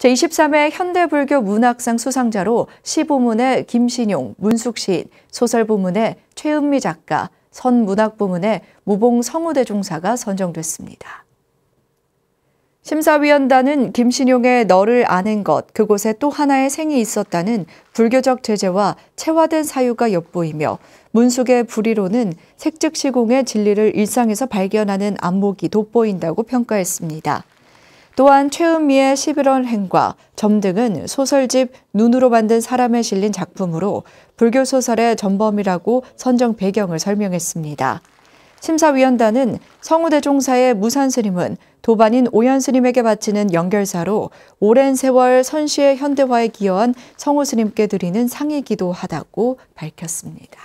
제23회 현대불교 문학상 수상자로 시부문의 김신용, 문숙 시인, 소설 부문의 최은미 작가, 선문학 부문의 무봉 성우대 종사가 선정됐습니다. 심사위원단은 김신용의 너를 아는 것, 그곳에 또 하나의 생이 있었다는 불교적 제재와 체화된 사유가 엿보이며 문숙의 불의로는 색즉시공의 진리를 일상에서 발견하는 안목이 돋보인다고 평가했습니다. 또한 최은미의 11월 행과 점 등은 소설집 눈으로 만든 사람에 실린 작품으로 불교 소설의 전범이라고 선정 배경을 설명했습니다. 심사위원단은 성우대종사의 무산스님은 도반인 오연스님에게 바치는 연결사로 오랜 세월 선시의 현대화에 기여한 성우스님께 드리는 상이기도 하다고 밝혔습니다.